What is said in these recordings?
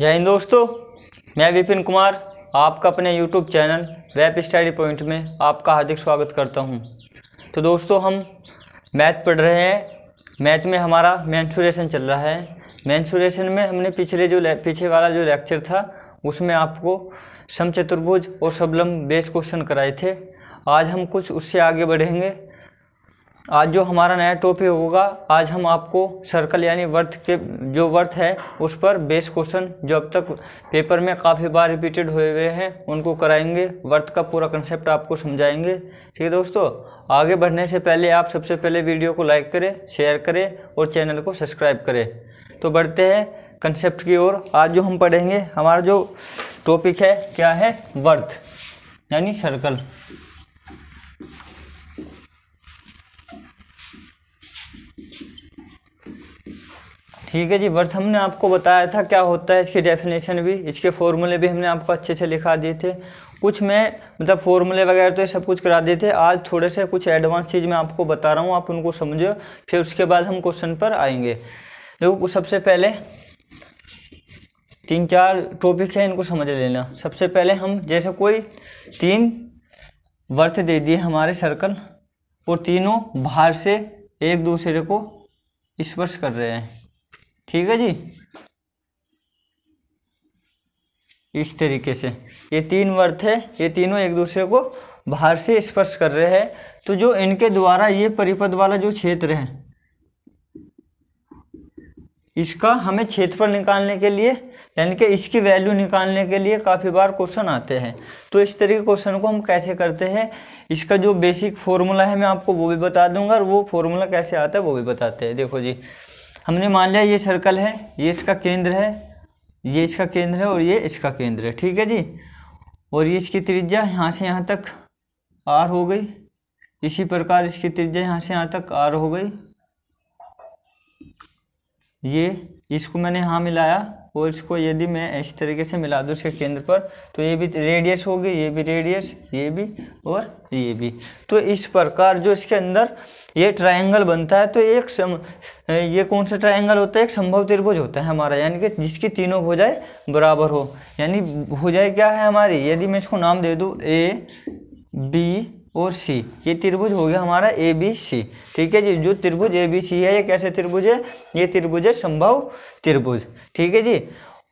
जय हिंद दोस्तों मैं विपिन कुमार आपका अपने YouTube channel web study point में आपका हार्दिक स्वागत करता हूं। तो दोस्तों हम मैथ पढ़ रहे हैं मैथ में हमारा मैंसुरेशन चल रहा है मैंसुरेशन में हमने पिछले जो पीछे वाला जो लेक्चर था उसमें आपको समचतुर्भुज और सबलम बेस क्वेश्चन कराए थे आज हम कुछ उससे आगे बढ़ेंगे आज जो हमारा नया टॉपिक होगा आज हम आपको सर्कल यानी वर्थ के जो वर्थ है उस पर बेस क्वेश्चन जो अब तक पेपर में काफ़ी बार रिपीटेड हुए हुए हैं उनको कराएंगे वर्थ का पूरा कंसेप्ट आपको समझाएंगे ठीक है दोस्तों आगे बढ़ने से पहले आप सबसे पहले वीडियो को लाइक करें शेयर करें और चैनल को सब्सक्राइब करें तो बढ़ते हैं कंसेप्ट की ओर आज जो हम पढ़ेंगे हमारा जो टॉपिक है क्या है वर्थ यानी सर्कल ठीक है जी वर्थ हमने आपको बताया था क्या होता है इसकी डेफिनेशन भी इसके फॉर्मूले भी हमने आपको अच्छे से लिखा दिए थे कुछ मैं मतलब फॉर्मूले वगैरह तो ये सब कुछ करा दिए थे आज थोड़े से कुछ एडवांस चीज़ मैं आपको बता रहा हूँ आप उनको समझो फिर उसके बाद हम क्वेश्चन पर आएंगे देखो सबसे पहले तीन चार टॉपिक है इनको समझ लेना सबसे पहले हम जैसे कोई तीन वर्थ दे दिए हमारे सर्कल और तीनों बाहर से एक दूसरे को स्पर्श कर रहे हैं ठीक है जी इस तरीके से ये तीन वर्थ है ये तीनों एक दूसरे को बाहर से स्पर्श कर रहे हैं तो जो इनके द्वारा ये परिपद वाला जो क्षेत्र है इसका हमें क्षेत्रफल निकालने के लिए यानी कि इसकी वैल्यू निकालने के लिए काफ़ी बार क्वेश्चन आते हैं तो इस तरीके क्वेश्चन को हम कैसे करते हैं इसका जो बेसिक फॉर्मूला है मैं आपको वो भी बता दूंगा और वो फॉर्मूला कैसे आता है वो भी बताते हैं देखो जी हमने मान लिया ये सर्कल है ये इसका केंद्र है ये इसका केंद्र है और ये इसका केंद्र है ठीक है जी और ये इसकी त्रिज्या यहाँ से यहाँ तक आर हो गई इसी प्रकार इसकी त्रिज्या यहाँ से यहाँ तक आर हो गई ये इसको मैंने यहाँ मिलाया और इसको यदि मैं इस तरीके से मिला दूँ इसके केंद्र पर तो ये भी रेडियस होगी ये भी रेडियस ये भी और ये भी तो इस प्रकार जो इसके अंदर ये ट्रायंगल बनता है तो एक सम ये कौन सा ट्रायंगल होता है एक संभव त्रिभुज होता है हमारा यानी कि जिसकी तीनों भुजाएं बराबर हो यानी भुजाएं क्या है हमारी यदि मैं इसको नाम दे दूँ ए बी और सी ये त्रिभुज हो गया हमारा ए बी सी ठीक है जी जो त्रिभुज ए बी सी है ये कैसे त्रिभुज है ये त्रिभुज है संभव त्रिभुज ठीक है जी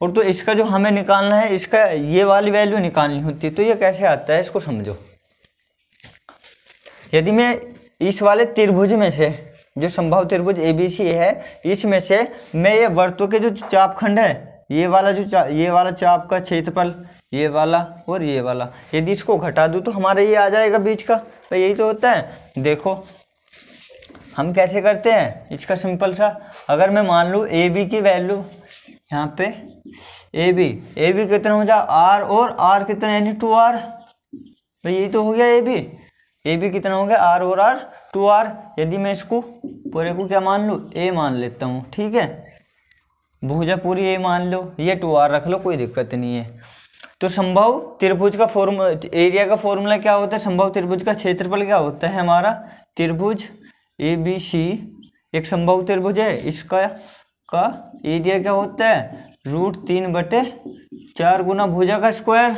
और तो इसका जो हमें निकालना है इसका ये वाली वैल्यू निकालनी होती है तो ये कैसे आता है इसको समझो यदि मैं इस वाले त्रिभुज में से जो संभव त्रिभुज ए बी सी है इसमें से मैं ये वर्तों के जो चाप खंड है ये वाला जो चा, ये वाला चाप का क्षेत्रफल ये वाला और ये वाला यदि इसको घटा दूँ तो हमारा ये आ जाएगा बीच का तो यही तो होता है देखो हम कैसे करते हैं इसका सिंपल सा अगर मैं मान लूँ ए बी की वैल्यू यहाँ पे ए बी ए बी कितना हो जाए आर और आर कितना यानी टू आर भाई यही तो हो गया ए बी ए भी कितना हो गया आर और आर टू आर यदि मैं इसको पूरे को क्या मान लूँ ए मान लेता हूँ ठीक है भुजा पूरी ए मान लो ये टू आर रख लो कोई दिक्कत नहीं है तो संभव त्रिभुज का फॉर्म एरिया का फॉर्मूला क्या होता है संभव त्रिभुज का क्षेत्रफल क्या होता है हमारा त्रिभुज ए बी सी एक संभव त्रिभुज है इसका का एरिया क्या होता है रूट तीन बटे चार गुना भुजा का स्क्वायर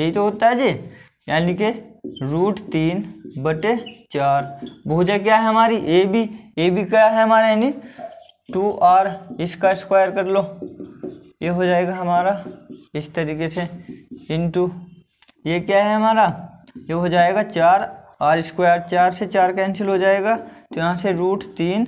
यही तो होता है जी यानी कि रूट तीन बटे चार भुजा क्या है हमारी ए बी ए बी क्या है हमारा यानी टू आर इसका स्क्वायर कर लो ये हो जाएगा हमारा इस तरीके से इनटू ये क्या है हमारा ये हो जाएगा चार आर स्क्वायर चार से चार कैंसिल हो जाएगा तो यहाँ से रूट तीन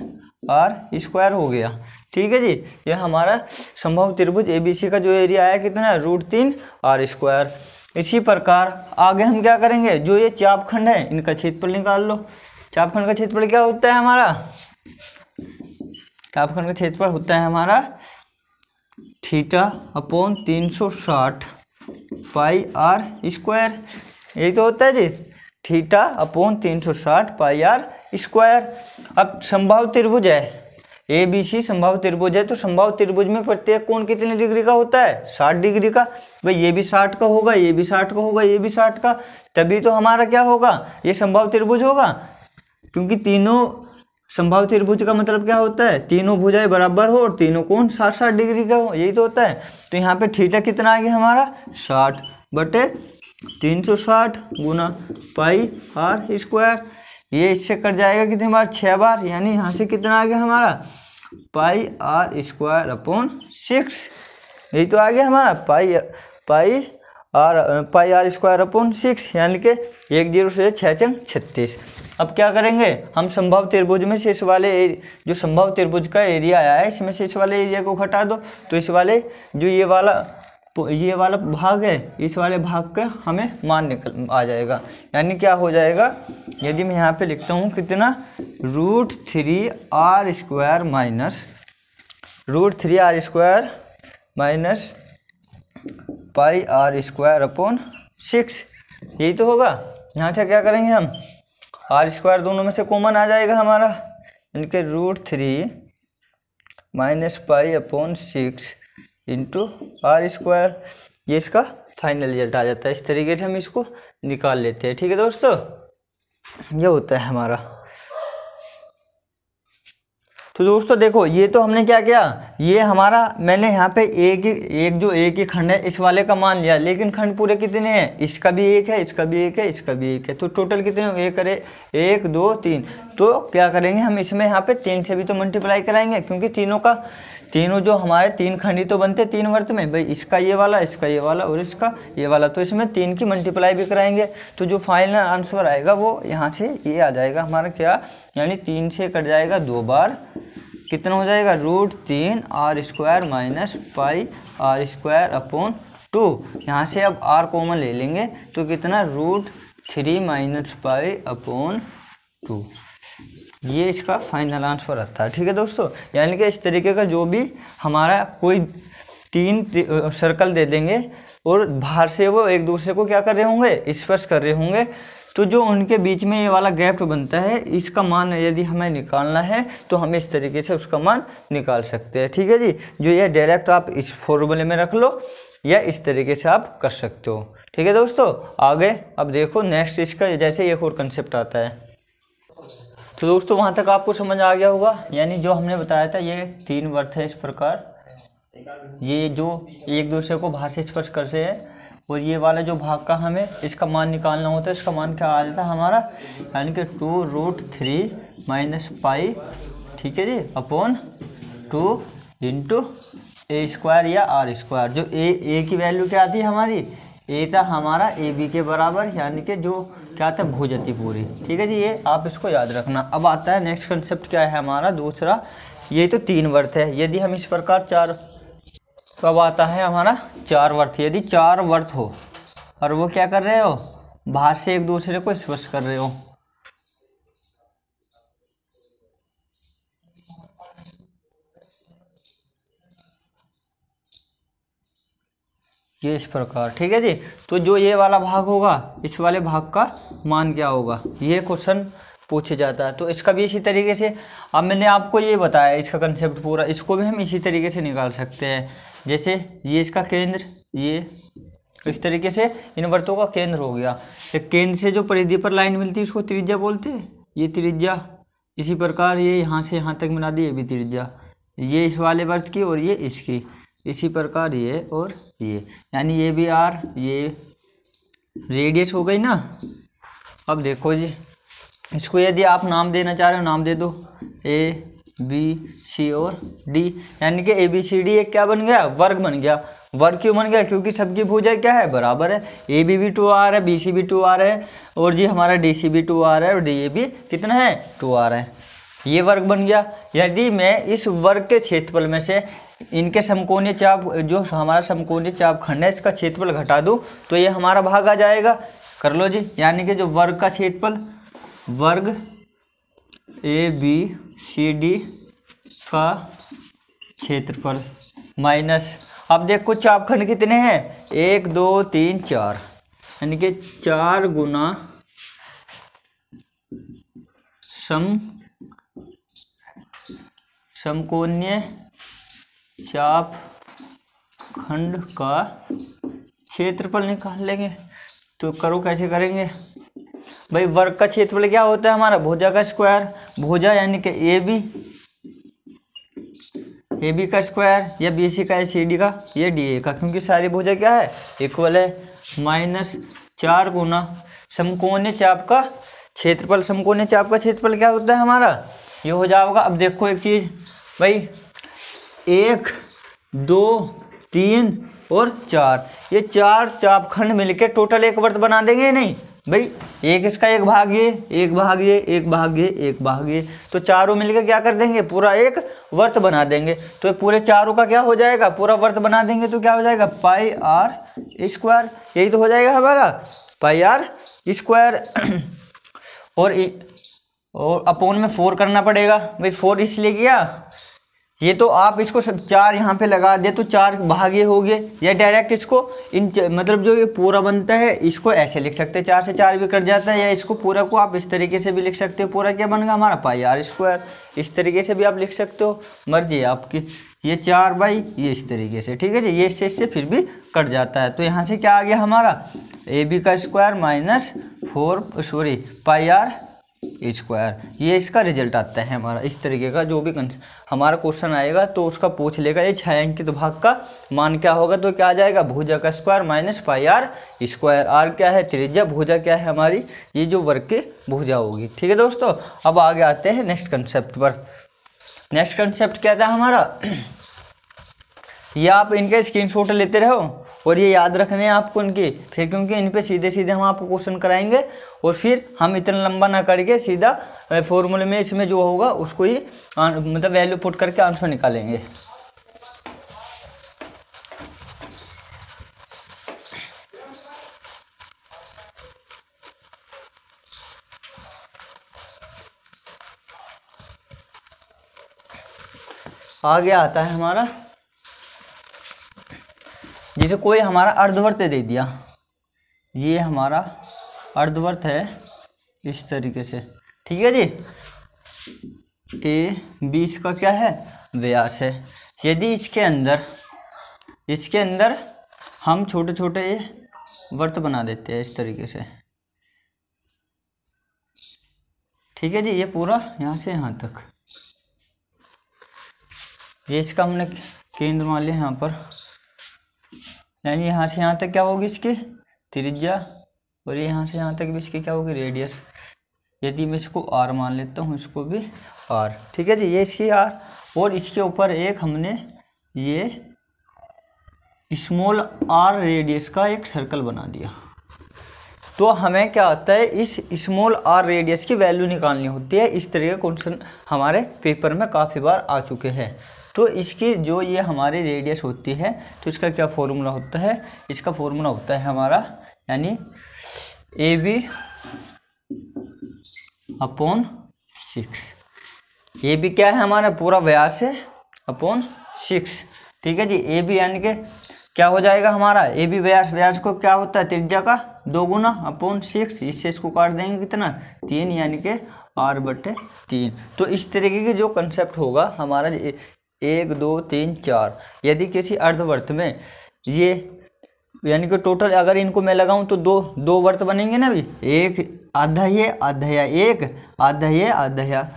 आर स्क्वायर हो गया ठीक है जी यह हमारा संभव त्रिभुज एबीसी का जो एरिया आया कितना रूट तीन आर स्क्वायर इसी प्रकार आगे हम क्या करेंगे जो ये चापखंड है इनका क्षेत्रफल निकाल लो चापखंड का क्षेत्रफल क्या होता है हमारा चापखंड का क्षेत्रफल होता है हमारा थीटा अपॉन तीन सौ साठ पाई आर स्क्वायर यही तो होता है जी थीटा अपॉन तीन सौ साठ पाई आर स्क्वायर अब संभाव त्रिभुज है ए बी सी संभाव त्रिभुज है तो संभाव त्रिभुज में प्रत्येक कोण कितने डिग्री का होता है साठ डिग्री का भाई ये भी साठ का होगा ये भी साठ का होगा ये भी साठ का तभी तो हमारा क्या होगा ये संभाव त्रिभुज होगा क्योंकि तीनों संभाव त्रिभुज का मतलब क्या होता है तीनों भुजाएं बराबर हो और तीनों कोण साठ साठ डिग्री का हो यही तो होता है तो यहाँ पे थीटा कितना आ गया हमारा साठ बटे तीन सौ साठ गुना पाई आर स्क्वायर ये इससे कट जाएगा कितनी बार छः बार यानी यहाँ से कितना आ गया हमारा pi are square upon six यही तो आ गया हमारा pi pi r pi are square upon six यानी कि एक जीरो से छः चंग छत्तीस अब क्या करेंगे हम संभव त्रिभुज में से इस वाले जो संभव त्रिभुज का एरिया आया है इसमें से इस वाले एरिया को घटा दो तो इस वाले जो ये वाला तो ये वाला भाग है इस वाले भाग का हमें मान निकल आ जाएगा यानी क्या हो जाएगा यदि मैं यहाँ पे लिखता हूँ कितना root three r square minus root three r square minus pi are square upon six यही तो होगा यहाँ से क्या करेंगे हम आर स्क्वायर दोनों में से कॉमन आ जाएगा हमारा इनके root three minus pi upon six into r square ये इसका फाइनल रिजल्ट आ जाता है इस तरीके से हम इसको निकाल लेते हैं ठीक है दोस्तों ये होता है हमारा तो दोस्तों देखो ये तो हमने क्या किया ये हमारा मैंने यहाँ पे एक एक जो एक ही खंड है इस वाले का मान लिया लेकिन खंड पूरे कितने हैं इसका भी एक है इसका भी एक है इसका भी एक है तो टोटल कितने हो एक करे एक दो तीन तो क्या करेंगे हम इसमें यहाँ पे तीन से भी तो मल्टीप्लाई कराएंगे क्योंकि तीनों का तीनों जो हमारे तीन खंडी तो बनते तीन वर्त में भाई इसका ये वाला इसका ये वाला और इसका ये वाला तो इसमें तीन की मल्टीप्लाई भी कराएंगे तो जो फाइनल आंसर आएगा वो यहाँ से ये आ जाएगा हमारा क्या यानी तीन से कट जाएगा दो बार कितना हो जाएगा रूट तीन r square minus pi are square upon two यहाँ से अब आर कॉमन ले लेंगे तो कितना root three minus pi upon two ये इसका फाइनल आंसर आता है ठीक है दोस्तों यानी कि इस तरीके का जो भी हमारा कोई तीन सर्कल दे देंगे और बाहर से वो एक दूसरे को क्या कर रहे होंगे स्पर्श कर रहे होंगे तो जो उनके बीच में ये वाला गैप बनता है इसका मान यदि हमें निकालना है तो हम इस तरीके से उसका मान निकाल सकते हैं ठीक है जी जो ये डायरेक्ट आप इस फॉर्मूले में रख लो या इस तरीके से आप कर सकते हो ठीक है दोस्तों आगे अब देखो नेक्स्ट इसका जैसे एक और कंसेप्ट आता है तो दोस्तों वहाँ तक आपको समझ आ गया होगा यानी जो हमने बताया था ये तीन वर्थ है इस प्रकार ये जो एक दूसरे को बाहर से स्पर्श करते हैं और ये वाला जो भाग का हमें इसका मान निकालना होता है इसका मान क्या आ जाता है हमारा यानी कि two root three minus pi ठीक है जी upon two into A square या आर स्क्वायर जो ए ए की वैल्यू क्या आती है हमारी ए था हमारा ए बी के बराबर यानी कि जो क्या था भुज पूरी ठीक है जी ये आप इसको याद रखना अब आता है नेक्स्ट कंसेप्ट क्या है हमारा दूसरा ये तो तीन वर्थ है यदि हम इस प्रकार चार तो अब आता है हमारा चार वर्थ यदि चार वर्थ हो और वो क्या कर रहे हो बाहर से एक दूसरे को स्पर्श कर रहे हो ये इस प्रकार ठीक है जी तो जो ये वाला भाग होगा इस वाले भाग का मान क्या होगा ये क्वेश्चन पूछे जाता है तो इसका भी इसी तरीके से अब मैंने आपको ये बताया इसका कंसेप्ट पूरा इसको भी हम इसी तरीके से निकाल सकते हैं जैसे ये इसका केंद्र ये इस तरीके से इन वर्तों का केंद्र हो गया तो केंद्र से जो परिधि पर लाइन मिलती है उसको त्रिज्या बोलते हैं ये त्रिज्या इसी प्रकार ये यहाँ से यहाँ तक मिला दी ये भी त्रिज्या ये इस वाले वर्त की और ये इसकी इसी प्रकार ये और ये यानी ये भी आर ये रेडियस हो गई ना अब देखो जी इसको यदि आप नाम देना चाह रहे हो नाम दे दो ए बी सी और डी यानी कि ए बी सी डी एक क्या बन गया वर्ग बन गया वर्ग क्यों बन गया क्योंकि सबकी भुजा क्या है बराबर है ए बी भी टू आर है बी सी भी टू आर है और जी हमारा डी सी भी टू आर है और डी ए भी कितना है टू आर है ये वर्ग बन गया यदि मैं इस वर्ग के क्षेत्रफल में से इनके समकोणीय चाप जो हमारा समकोणीय चाप खंड है इसका क्षेत्रफल घटा दो तो ये हमारा भाग आ जाएगा कर लो जी यानी कि जो वर्ग का क्षेत्रफल वर्ग ए बी सी डी का क्षेत्रफल माइनस अब देखो चापखंड कितने हैं एक दो तीन चार यानी कि चार गुना सम समकोणीय चाप खंड का क्षेत्रफल निकाल लेंगे तो करो कैसे करेंगे भाई वर्ग का क्षेत्रफल क्या होता है हमारा भोजा का स्क्वायर भोजा यानी कि ए बी ए बी का स्क्वायर या बी सी का या सी डी का या डी ए का क्योंकि सारी भुजा क्या है इक्वल है माइनस चार गुना समकोण चाप का क्षेत्रफल समकोण चाप का क्षेत्रफल क्या होता है हमारा ये हो जाएगा अब देखो एक चीज़ भाई एक दो तीन और चार ये चार चापखंड मिलके टोटल एक वर्त बना देंगे नहीं भाई एक इसका एक भाग ये एक भाग ये एक भाग ये एक भाग ये तो चारों मिलकर क्या कर देंगे पूरा एक वर्त बना देंगे तो पूरे चारों का क्या हो जाएगा पूरा वर्त बना देंगे तो क्या हो जाएगा पाई आर स्क्वायर यही तो हो जाएगा हमारा पाई आर स्क्वायर और और अपोन में फोर करना पड़ेगा भाई फोर इसलिए किया ये तो आप इसको सब चार यहाँ पे लगा दे तो चार भागे हो गए या डायरेक्ट इसको इन मतलब जो ये पूरा बनता है इसको ऐसे लिख सकते हैं चार से चार भी कट जाता है या इसको पूरा को आप इस तरीके से भी लिख सकते हो पूरा क्या बन गया हमारा पाई आर स्क्वायर इस तरीके से भी आप लिख सकते हो मर्जी है आपकी ये चार बाई ये इस तरीके से ठीक है जी ये इससे इससे फिर भी कट जाता है तो यहाँ से क्या आ गया हमारा ए बी का square minus four sorry pi are square ये इसका रिजल्ट आता है हमारा इस तरीके का जो भी हमारा क्वेश्चन आएगा तो उसका पूछ लेगा ये छः अंकित भाग का मान क्या होगा तो क्या आ जाएगा भुजा का square minus pi are square r क्या है त्रिज्या भुजा क्या है हमारी ये जो वर्ग की भुजा होगी ठीक है दोस्तों अब आगे आते हैं नेक्स्ट कंसेप्ट पर नेक्स्ट कंसेप्ट क्या था हमारा ये आप इनका स्क्रीनशॉट लेते रहो और ये याद रखने हैं आपको इनके फिर क्योंकि इन पर सीधे सीधे हम आपको क्वेश्चन कराएंगे और फिर हम इतना लंबा ना करके सीधा फॉर्मूले में इसमें जो होगा उसको ही मतलब वैल्यू पुट करके आंसर निकालेंगे आगे आता है हमारा जिसे कोई हमारा अर्धवर्त दे दिया ये हमारा अर्धवर्त है इस तरीके से ठीक है जी ए बी इसका क्या है व्यास है यदि इसके अंदर इसके अंदर हम छोटे छोटे ये वर्त बना देते हैं इस तरीके से ठीक है जी ये पूरा यहाँ से यहाँ तक ये इसका हमने केंद्र मान लिया यहाँ पर यानी यहाँ से यहाँ तक क्या होगी इसकी त्रिज्या और ये यहाँ से यहाँ तक भी इसकी क्या होगी रेडियस यदि मैं इसको आर मान लेता हूँ इसको भी आर ठीक है जी ये इसकी आर और इसके ऊपर एक हमने ये स्मॉल आर रेडियस का एक सर्कल बना दिया तो हमें क्या आता है इस स्मॉल आर रेडियस की वैल्यू निकालनी होती है इस तरह के क्वेश्चन हमारे पेपर में काफ़ी बार आ चुके हैं तो इसकी जो ये हमारी रेडियस होती है तो इसका क्या फॉर्मूला होता है इसका फॉर्मूला होता है हमारा यानी A B upon six A B क्या है हमारा पूरा व्यास है अपॉन सिक्स ठीक है जी ए बी यानी के क्या हो जाएगा हमारा ए बी व्यास व्यास को क्या होता है त्रिज्या का दो गुना अपॉन सिक्स इससे इसको काट देंगे कितना तीन यानी के आर बटे तीन तो इस तरीके के जो कंसेप्ट होगा हमारा एक दो तीन चार यदि किसी अर्धवर्त में ये यानी कि टोटल अगर इनको मैं लगाऊं तो दो दो वर्त बनेंगे ना अभी एक आधा या एक अध्याय अध्याय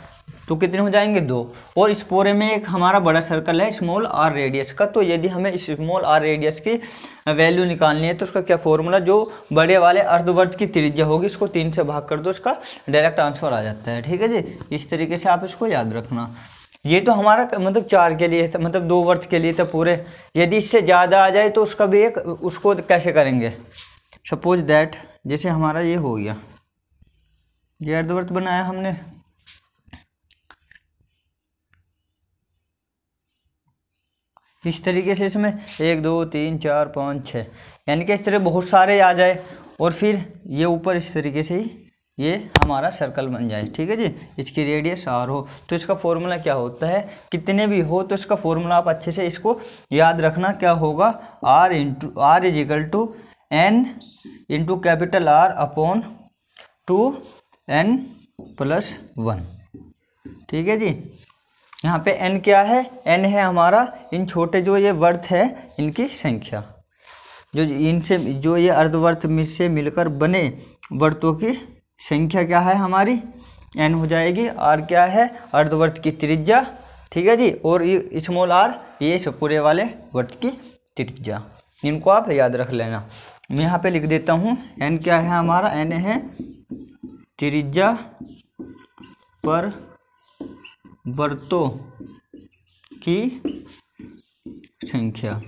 तो कितने हो जाएंगे दो और इस पूरे में एक हमारा बड़ा सर्कल है स्मॉल आर रेडियस का तो यदि हमें स्मॉल आर रेडियस की वैल्यू निकालनी है तो उसका क्या फॉर्मूला जो बड़े वाले अर्धवर्त की त्रिज्या होगी इसको तीन से भाग कर दो उसका डायरेक्ट आंसर आ जाता है ठीक है जी इस तरीके से आप इसको याद रखना ये तो हमारा मतलब चार के लिए था मतलब दो वर्ष के लिए था पूरे यदि इससे ज़्यादा आ जाए तो उसका भी एक उसको कैसे करेंगे सपोज दैट जैसे हमारा ये हो गया ये अर्धवर्त बनाया हमने इस तरीके से इसमें एक दो तीन चार पाँच छः यानी कि इस तरह बहुत सारे आ जाए और फिर ये ऊपर इस तरीके से ही ये हमारा सर्कल बन जाए ठीक है जी इसकी रेडियस आर हो तो इसका फॉर्मूला क्या होता है कितने भी हो तो इसका फॉर्मूला आप अच्छे से इसको याद रखना क्या होगा r into r is equal to n into capital R upon two n plus one ठीक है जी यहाँ पे एन क्या है एन है हमारा इन छोटे जो ये वर्थ है इनकी संख्या जो इनसे जो ये अर्धवर्थ से मिलकर बने वर्तों की संख्या क्या है हमारी एन हो जाएगी आर क्या है अर्धवर्त की त्रिज्या ठीक है जी और स्मॉल आर ये सब पूरे वाले वर्त की त्रिज्या इनको आप याद रख लेना मैं यहाँ पे लिख देता हूँ एन क्या है हमारा एन है त्रिज्या पर वर्तों की संख्या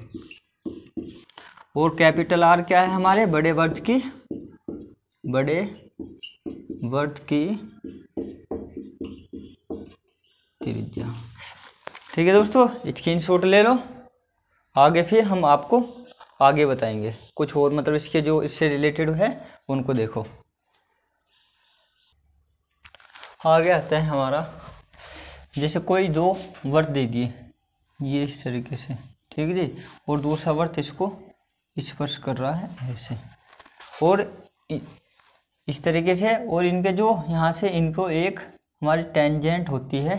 और कैपिटल आर क्या है हमारे बड़े वर्त की बड़े वर्त की त्रिज्या ठीक है दोस्तों स्क्रीन शॉट ले लो आगे फिर हम आपको आगे बताएंगे कुछ और मतलब इसके जो इससे रिलेटेड है उनको देखो आगे आता है हमारा जैसे कोई दो वर्त दे दिए ये इस तरीके से ठीक है जी और दूसरा वर्त इसको स्पर्श कर रहा है ऐसे और इस तरीके से और इनके जो यहाँ से इनको एक हमारी टेंजेंट होती है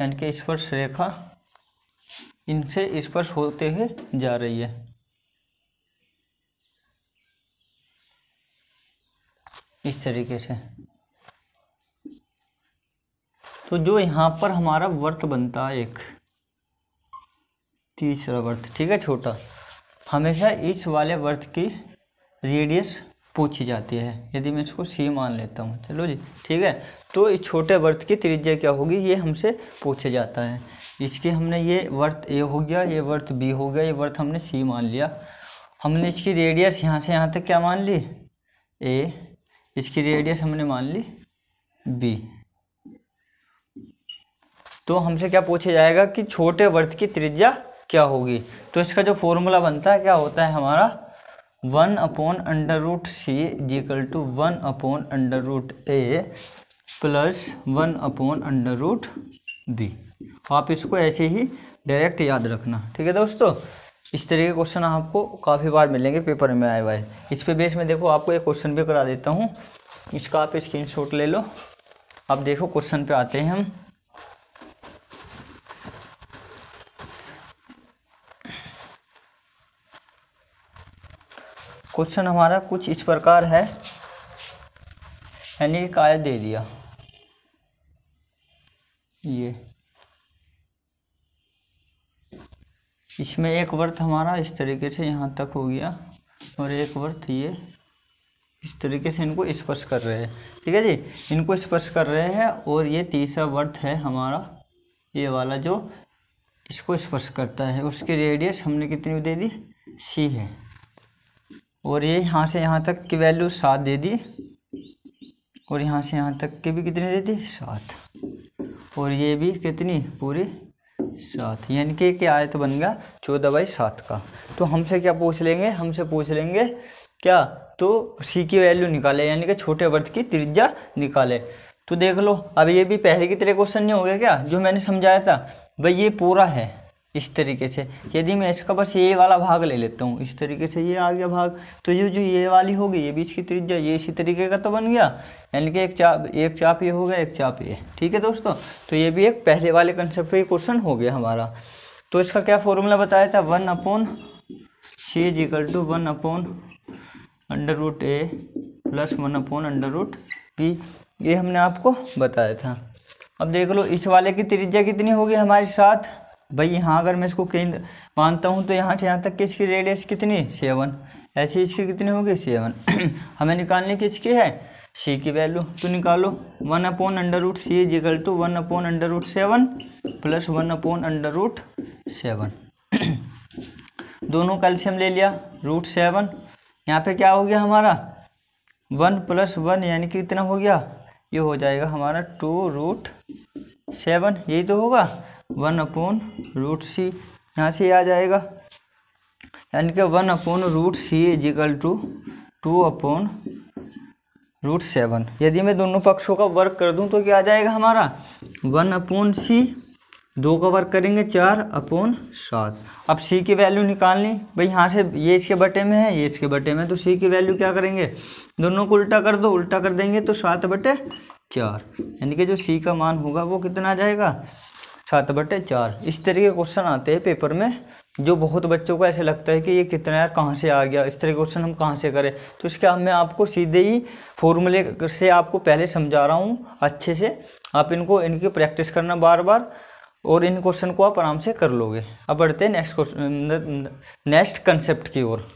यानी कि स्पर्श रेखा इनसे स्पर्श होते हुए जा रही है इस तरीके से तो जो यहाँ पर हमारा वर्त बनता है एक तीसरा वर्त ठीक है छोटा हमेशा इस वाले वर्त की रेडियस पूछी जाती है यदि मैं इसको सी मान लेता हूँ चलो जी ठीक है तो इस छोटे वर्त की त्रिज्या क्या होगी ये हमसे पूछा जाता है इसके हमने ये वर्त ए हो गया ये वर्त बी हो गया ये वर्त हमने सी मान लिया हमने इसकी रेडियस यहाँ से यहाँ तक क्या मान ली ए इसकी रेडियस हमने मान ली बी तो हमसे क्या पूछा जाएगा कि छोटे वर्त की त्रिज्या क्या होगी तो इसका जो फॉर्मूला बनता है क्या होता है हमारा one upon under root C is equal to one upon under root A plus one upon under root B आप इसको ऐसे ही डायरेक्ट याद रखना ठीक है दोस्तों इस तरह के क्वेश्चन आपको काफ़ी बार मिलेंगे पेपर में आए हुए इस पे बेस में देखो आपको एक क्वेश्चन भी करा देता हूँ इसका आप शॉट ले लो आप देखो क्वेश्चन पे आते हैं हम क्वेश्चन हमारा कुछ इस प्रकार है यानी एक आयत दे दिया ये इसमें एक वर्थ हमारा इस तरीके से यहाँ तक हो गया और एक वर्थ ये इस तरीके से इनको स्पर्श कर रहे हैं ठीक है जी इनको स्पर्श कर रहे हैं और ये तीसरा वर्थ है हमारा ये वाला जो इसको स्पर्श करता है उसकी रेडियस हमने कितनी दे दी सी है और ये यहाँ से यहाँ तक की वैल्यू सात दे दी और यहाँ से यहाँ तक की भी कितनी दे दी सात और ये भी कितनी पूरी सात यानी कि क्या आयत बन गया चौदह बाई सात का तो हमसे क्या पूछ लेंगे हमसे पूछ लेंगे क्या तो सी की वैल्यू निकाले यानी कि छोटे वर्त की त्रिज्या निकाले तो देख लो अब ये भी पहले की तरह क्वेश्चन नहीं हो गया क्या जो मैंने समझाया था भाई ये पूरा है इस तरीके से यदि मैं इसका बस ये वाला भाग ले लेता हूँ इस तरीके से ये आ गया भाग तो ये जो ये वाली होगी ये बीच की त्रिज्या ये इसी तरीके का तो बन गया यानी कि एक चाप एक चाप ये हो गया एक चाप ये ठीक है दोस्तों तो ये भी एक पहले वाले कंसेप्ट क्वेश्चन हो गया हमारा तो इसका क्या फॉर्मूला बताया था one upon C is equal to one upon under root A plus one upon under root B ये हमने आपको बताया था अब देख लो इस वाले की त्रिज्या कितनी होगी हमारे साथ भाई यहाँ अगर मैं इसको केंद्र मानता हूँ तो यहाँ से यहाँ तक कि इसकी रेडियस कितनी सेवन ऐसी इसकी कितनी होगी सेवन हमें निकालने की इसकी है सी की वैल्यू तो निकालो one upon under root C is equal to one upon under root seven plus one upon under root seven दोनों कैल्शियम ले लिया रूट सेवन यहाँ पे क्या हो गया हमारा वन प्लस वन यानी कि कितना हो गया ये हो जाएगा हमारा टू रूट सेवन यही तो होगा वन अपोन रूट सी यहाँ से आ जाएगा यानी कि one upon root C is equal to two upon root seven यदि मैं दोनों पक्षों का वर्क कर दूं तो क्या आ जाएगा हमारा वन अपोन सी दो का वर्क करेंगे चार अपोन सात अब सी की वैल्यू निकालनी भाई यहाँ से ये इसके बटे में है ये इसके बटे में तो सी की वैल्यू क्या करेंगे दोनों को उल्टा कर दो उल्टा कर देंगे तो सात बटे चार यानी कि जो सी का मान होगा वो कितना आ जाएगा सात बटे चार इस तरह के क्वेश्चन आते हैं पेपर में जो बहुत बच्चों को ऐसे लगता है कि ये कितना यार कहाँ से आ गया इस तरह के क्वेश्चन हम कहाँ से करें तो इसके मैं आपको सीधे ही फॉर्मूले से आपको पहले समझा रहा हूँ अच्छे से आप इनको इनकी प्रैक्टिस करना बार बार और इन क्वेश्चन को आप आराम से कर लोगे अब बढ़ते हैं नेक्स्ट क्वेश्चन नेक्स्ट कंसेप्ट की ओर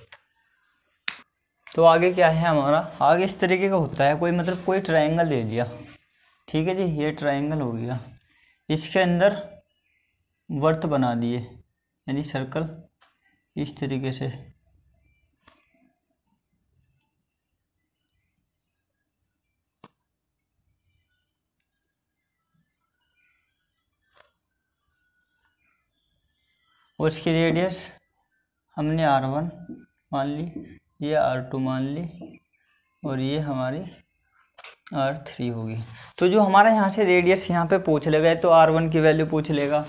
तो आगे क्या है हमारा आगे इस तरीके का होता है कोई मतलब कोई ट्राइंगल दे दिया ठीक है जी ये ट्राइंगल हो गया इसके अंदर वर्त बना दिए यानी सर्कल इस तरीके से उसकी रेडियस हमने आर वन मान ली ये आर टू मान ली और ये हमारी आर थ्री होगी तो जो हमारा यहाँ से रेडियस यहाँ पे पूछ लेगा तो आर वन की वैल्यू पूछ लेगा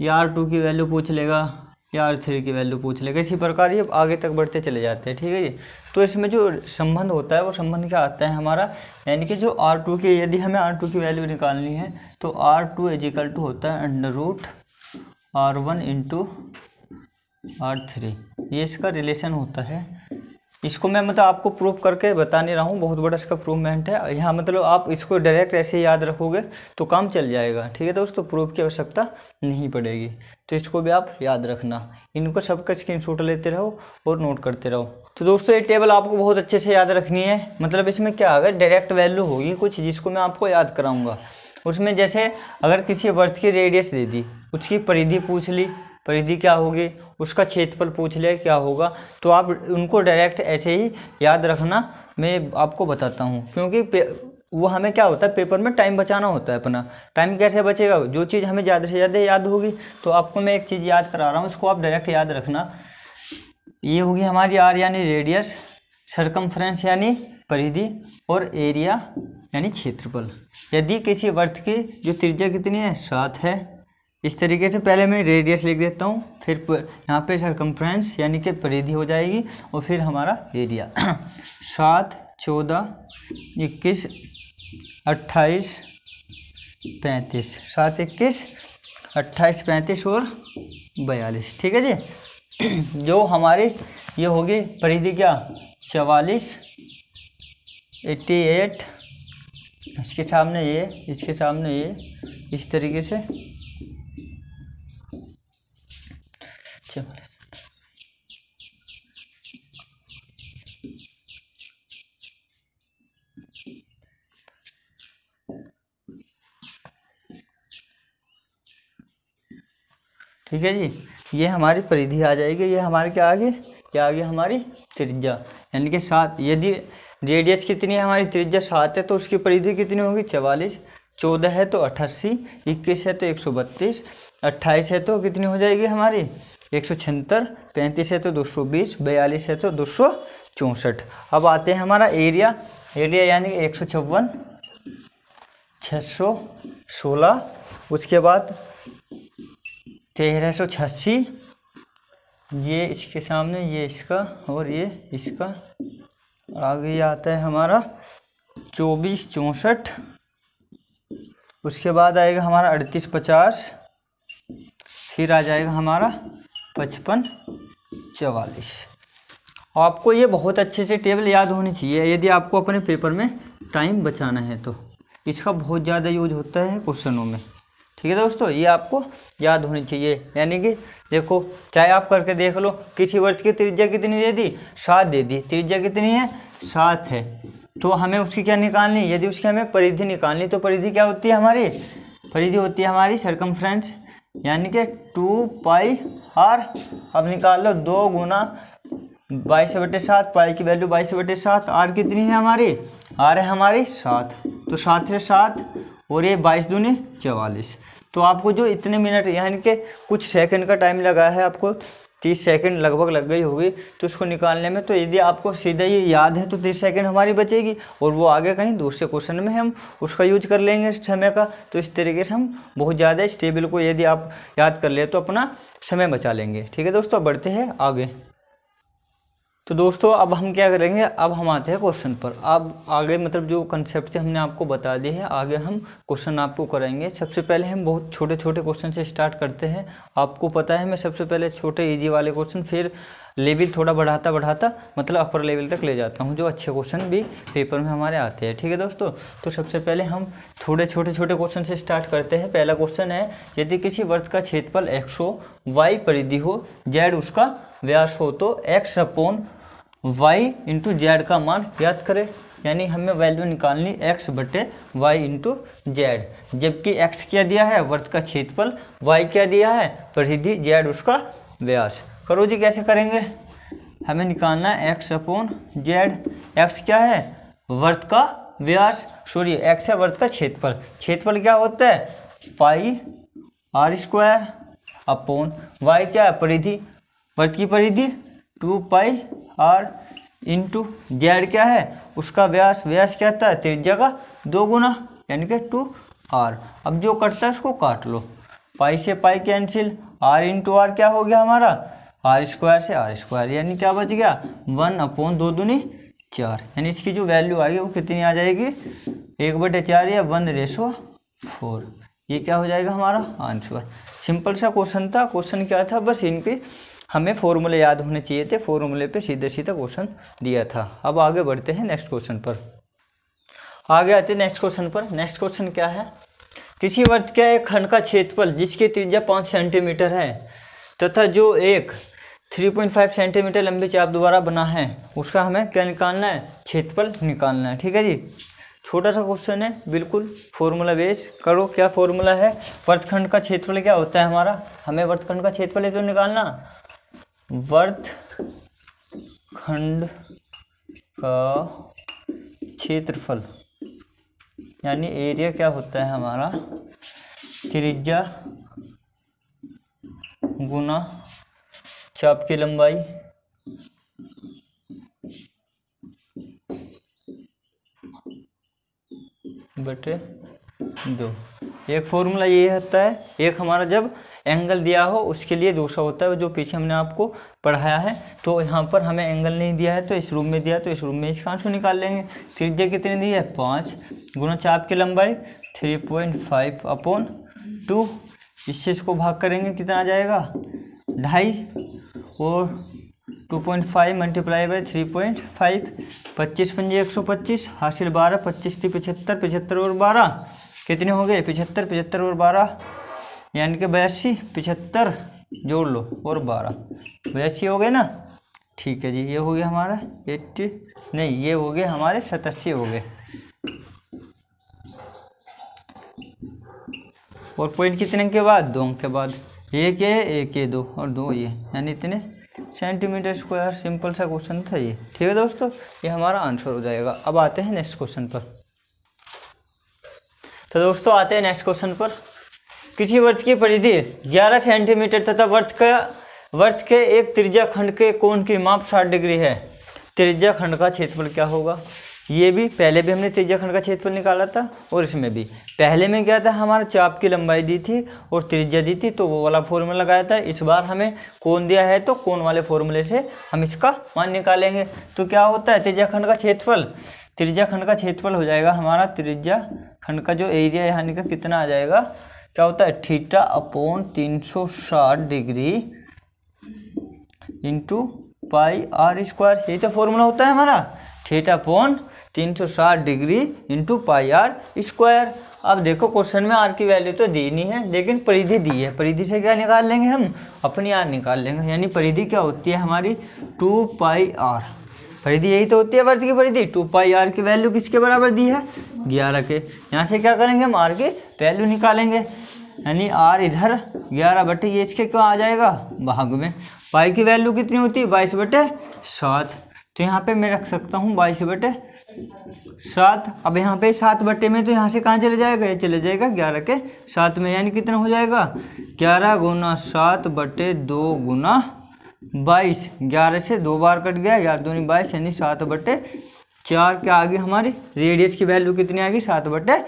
या आर टू की वैल्यू पूछ लेगा या आर थ्री की वैल्यू पूछ लेगा इसी प्रकार ये आगे तक बढ़ते चले जाते हैं ठीक है जी तो इसमें जो संबंध होता है वो संबंध क्या आता है हमारा यानी कि जो आर टू की यदि हमें आर टू की वैल्यू निकालनी है तो आर टू इजिकल टू होता है under root R one into R three ये इसका रिलेशन होता है इसको मैं मतलब आपको प्रूफ करके बता नहीं रहा हूँ बहुत बड़ा इसका प्रूवमेंट है यहाँ मतलब आप इसको डायरेक्ट ऐसे याद रखोगे तो काम चल जाएगा ठीक है दोस्तों प्रूफ की आवश्यकता नहीं पड़ेगी तो इसको भी आप याद रखना इनको सबका स्क्रीन लेते रहो और नोट करते रहो तो दोस्तों ये टेबल आपको बहुत अच्छे से याद रखनी है मतलब इसमें क्या अगर डायरेक्ट वैल्यू होगी कुछ जिसको मैं आपको याद कराऊँगा उसमें जैसे अगर किसी वर्थ की रेडियस दे दी उसकी परिधि पूछ ली परिधि क्या होगी उसका क्षेत्रफल पूछ लिया क्या होगा तो आप उनको डायरेक्ट ऐसे ही याद रखना मैं आपको बताता हूँ क्योंकि वो हमें क्या होता है पेपर में टाइम बचाना होता है अपना टाइम कैसे बचेगा जो चीज़ हमें ज़्यादा से ज़्यादा याद होगी तो आपको मैं एक चीज़ याद करा रहा हूँ उसको आप डायरेक्ट याद रखना ये होगी हमारी आर यानी रेडियस सरकमफ्रेंस यानी परिधि और एरिया यानी क्षेत्रफल यदि किसी वर्थ की जो त्रिज्या कितनी है सात है इस तरीके से पहले मैं रेडियस लिख देता हूँ फिर यहाँ पे सरकमफ्रेंस यानी कि परिधि हो जाएगी और फिर हमारा एरिया सात चौदह इक्कीस अट्ठाईस पैंतीस सात इक्कीस अट्ठाईस पैंतीस और बयालीस ठीक है जी जो हमारे ये होगी परिधि क्या चवालीस एट्टी एट इसके सामने ये इसके सामने ये इस तरीके से ठीक है जी ये हमारी परिधि आ जाएगी ये हमारे क्या आगे क्या आगे हमारी त्रिज्या यानी कि सात यदि रेडियस कितनी है हमारी त्रिज्या सात है तो उसकी परिधि कितनी होगी चवालीस चौदह है तो अट्ठासी इक्कीस है तो एक सौ बत्तीस अट्ठाईस है तो कितनी हो जाएगी हमारी एक सौ छिहत्तर पैंतीस है तो दो सौ बीस बयालीस है तो दो सौ चौंसठ अब आते हैं हमारा एरिया एरिया यानी कि एक सौ छप्पन छः सौ सोलह उसके बाद तेरह सौ छियासी ये इसके सामने ये इसका और ये इसका आगे आता है हमारा चौबीस चौंसठ उसके बाद आएगा हमारा अड़तीस पचास फिर आ जाएगा हमारा पचपन चवालीस आपको ये बहुत अच्छे से टेबल याद होनी चाहिए यदि आपको अपने पेपर में टाइम बचाना है तो इसका बहुत ज़्यादा यूज होता है क्वेश्चनों में ठीक है दोस्तों ये आपको याद होनी चाहिए यानी कि देखो चाहे आप करके देख लो किसी वर्ष की त्रिज्या कितनी दे दी सात दे दी त्रिज्या कितनी है सात है तो हमें उसकी क्या निकालनी यदि उसकी हमें परिधि निकालनी तो परिधि क्या होती है हमारी परिधि होती है हमारी सरकम यानी कि टू पाई आर अब निकाल लो दो गुना बाईस बटे सात पाई की वैल्यू बाईस बटे सात आर कितनी है हमारी आर है हमारी सात तो सात से सात और ये बाईस दूनी चवालीस तो आपको जो इतने मिनट यानी कि कुछ सेकंड का टाइम लगा है आपको तीस सेकंड लगभग लग गई होगी तो उसको निकालने में तो यदि आपको सीधा ये याद है तो तीस सेकंड हमारी बचेगी और वो आगे कहीं दूसरे क्वेश्चन में हम उसका यूज कर लेंगे समय का तो इस तरीके से हम बहुत ज़्यादा टेबल को यदि आप याद कर ले तो अपना समय बचा लेंगे ठीक है दोस्तों बढ़ते हैं आगे तो दोस्तों अब हम क्या करेंगे अब हम आते हैं क्वेश्चन पर अब आगे मतलब जो कंसेप्ट हमने आपको बता दिए हैं आगे हम क्वेश्चन आपको करेंगे सबसे पहले हम बहुत छोटे छोटे क्वेश्चन से स्टार्ट करते हैं आपको पता है मैं सबसे पहले छोटे इजी वाले क्वेश्चन फिर लेवल थोड़ा बढ़ाता बढ़ाता मतलब अपर लेवल तक ले जाता हूँ जो अच्छे क्वेश्चन भी पेपर में हमारे आते हैं ठीक है दोस्तों तो सबसे पहले हम थोड़े छोटे छोटे क्वेश्चन से स्टार्ट करते हैं पहला क्वेश्चन है यदि किसी वर्त का क्षेत्रफल एक्स हो वाई परिधि हो जेड उसका व्यास हो तो X upon Y into Z का मान याद करें यानी हमें वैल्यू निकालनी एक्स बटे वाई इंटू जेड जबकि एक्स क्या दिया है वर्त का क्षेत्रफल वाई क्या दिया है परिधि जेड उसका व्यास करो जी कैसे करेंगे हमें निकालना है एक्स अपोन जेड एक्स क्या है वर्त का व्यास सॉरी एक्स है वर्त का क्षेत्रफल क्षेत्रफल क्या होता है pi are square upon Y क्या है परिधि वर्त की परिधि two pi R into Z क्या है उसका व्यास व्यास क्या था त्रिज्या का दो गुना यानी कि टू आर अब जो कटता है उसको काट लो पाई से pi cancel R into R क्या हो गया हमारा आर स्क्वायर से आर स्क्वायर यानी क्या बच गया वन अपॉन दो दूनी चार यानी इसकी जो वैल्यू आएगी वो कितनी आ जाएगी एक बटे चार या वन रेशो फोर ये क्या हो जाएगा हमारा आंसर सिंपल सा क्वेश्चन था क्वेश्चन क्या था बस इनकी हमें फॉर्मूले याद होने चाहिए थे फॉर्मूले पे सीधे सीधा क्वेश्चन दिया था अब आगे बढ़ते हैं नेक्स्ट क्वेश्चन पर आगे आते हैं नेक्स्ट क्वेश्चन पर नेक्स्ट क्वेश्चन क्या है किसी वर्त क्या एक खंड का क्षेत्रफल जिसकी त्रिज्या पाँच सेंटीमीटर है तथा जो एक 3.5 सेंटीमीटर लंबी चाप द्वारा बना है उसका हमें क्या निकालना है क्षेत्रफल निकालना है ठीक है जी छोटा सा क्वेश्चन है बिल्कुल फॉर्मूला बेस करो क्या फॉर्मूला है वर्तखंड का क्षेत्रफल क्या होता है हमारा हमें वर्तखंड का क्षेत्रफल है तो निकालना वर्त खंड का क्षेत्रफल यानी एरिया क्या होता है हमारा त्रिज्या गुना चाप की लंबाई बटे दो एक फॉर्मूला ये होता है एक हमारा जब एंगल दिया हो उसके लिए दूसरा होता है जो पीछे हमने आपको पढ़ाया है तो यहाँ पर हमें एंगल नहीं दिया है तो इस रूम में दिया तो इस रूम में इसका आंसू निकाल लेंगे त्रिज्य कितनी दी है पाँच गुना चाप की लंबाई three point five upon two इससे इसको भाग करेंगे कितना आ जाएगा ढाई और two point five multiply by three point five पच्चीस पंजे एक सौ पच्चीस हासिल बारह पच्चीस थी पचहत्तर पिछहत्तर और बारह कितने हो गए पिछहत्तर पिछहत्तर और बारह यानी कि बयासी पिछहत्तर जोड़ लो और बारह बयासी हो गए ना ठीक है जी ये हो गया हमारा एट्टी नहीं ये हो गए हमारे सतासी हो गए और पॉइंट कितने के बाद दो अंक के बाद एक है एक है दो और दो ये यानी इतने सेंटीमीटर स्क्वायर सिंपल सा क्वेश्चन था ये ठीक है दोस्तों ये हमारा आंसर हो जाएगा अब आते हैं नेक्स्ट क्वेश्चन पर तो दोस्तों आते हैं नेक्स्ट क्वेश्चन पर किसी वर्त की परिधि 11 सेंटीमीटर तथा वर्त का वर्त के एक त्रिज्या खंड के कोण की माप 60 डिग्री है त्रिज्या खंड का क्षेत्रफल क्या होगा ये भी पहले भी हमने त्रिज्या खंड का क्षेत्रफल निकाला था और इसमें भी पहले में क्या था हमारा चाप की लंबाई दी थी और त्रिज्या दी थी तो वो वाला फॉर्मूला लगाया था इस बार हमें कोण दिया है तो कोण वाले फॉर्मूले से हम इसका मान निकालेंगे तो क्या होता है त्रिज्या खंड का क्षेत्रफल त्रिज्या खंड का क्षेत्रफल हो जाएगा हमारा त्रिज्या खंड का जो एरिया यहाँ का कितना आ जाएगा क्या होता है थीटा अपॉन तीन सौ साठ degree into pi are square ये तो फॉर्मूला होता है हमारा थीटा अपॉन तीन सौ साठ degree into pi are square अब देखो क्वेश्चन में आर की वैल्यू तो दी नहीं है लेकिन परिधि दी है परिधि से क्या निकाल लेंगे हम अपनी आर निकाल लेंगे यानी परिधि क्या होती है हमारी टू पाई आर परिधि यही तो होती है वर्त की परिधि टू पाई आर की वैल्यू किसके बराबर दी है ग्यारह के यहाँ से क्या करेंगे हम आर की वैल्यू निकालेंगे यानी आर इधर ग्यारह बटे ये इसके क्यों आ जाएगा भाग में पाई की वैल्यू कितनी होती है बाईस बटे सात तो यहाँ पे मैं रख सकता हूँ बाईस बटे सात अब यहाँ पे सात बटे में तो यहाँ से कहाँ चले जाएगा ये चले जाएगा ग्यारह के सात में यानी कितना हो जाएगा ग्यारह गुना सात बटे दो गुना बाईस ग्यारह से दो बार कट गया ग्यारह दूनी बाईस यानी सात बटे चार क्या आ गई हमारी रेडियस की वैल्यू कितनी आ गई सात बटे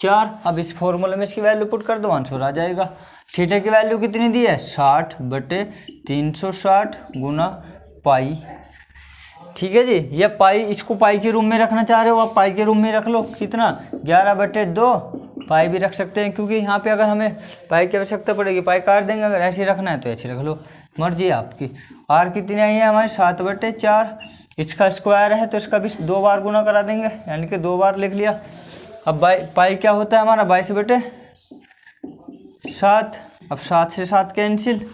चार अब इस फॉर्मूले में इसकी वैल्यू पुट कर दो आंसर आ जाएगा थीटा की वैल्यू कितनी दी है साठ बटे तीन सौ साठ गुना पाई ठीक है जी ये पाई इसको पाई के रूम में रखना चाह रहे हो आप पाई के रूम में रख लो कितना ग्यारह बटे दो पाई भी रख सकते हैं क्योंकि यहाँ पे अगर हमें पाई की आवश्यकता पड़ेगी पाई काट देंगे अगर ऐसे रखना है तो ऐसे रख लो मर्जी आपकी आर कितनी आई है हमारे सात बटे चार इसका स्क्वायर है तो इसका भी दो बार गुना करा देंगे यानी कि दो बार लिख लिया अब बाई पाई क्या होता है हमारा बाईस बटे सात अब सात से सात कैंसिल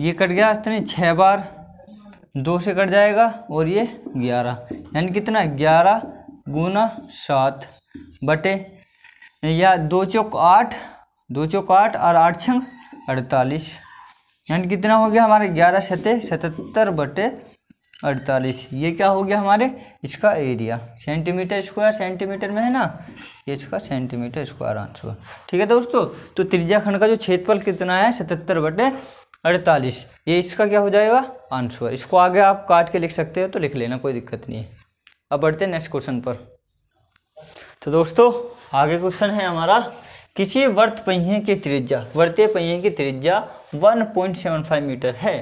ये कट गया इतने छः बार दो से कट जाएगा और ये ग्यारह यानी कितना ग्यारह गुना सात बटे या दो चौक आठ दो चौक आठ और आठ छंग अड़तालीस यानी कितना हो गया हमारे ग्यारह सतह सतहत्तर बटे अड़तालीस ये क्या हो गया हमारे इसका एरिया सेंटीमीटर स्क्वायर सेंटीमीटर में है ना ये इसका सेंटीमीटर स्क्वायर आंसर ठीक है दोस्तों तो त्रिज्या खंड का जो क्षेत्रफल कितना है सतहत्तर बटे अड़तालीस ये इसका क्या हो जाएगा आंसर इसको आगे आप काट के लिख सकते हो तो लिख लेना कोई दिक्कत नहीं है अब बढ़ते हैं नेक्स्ट क्वेश्चन पर तो दोस्तों आगे क्वेश्चन है हमारा किसी वर्त पहिए की त्रिज्या वर्ते पहिए की त्रिज्या 1.75 मीटर है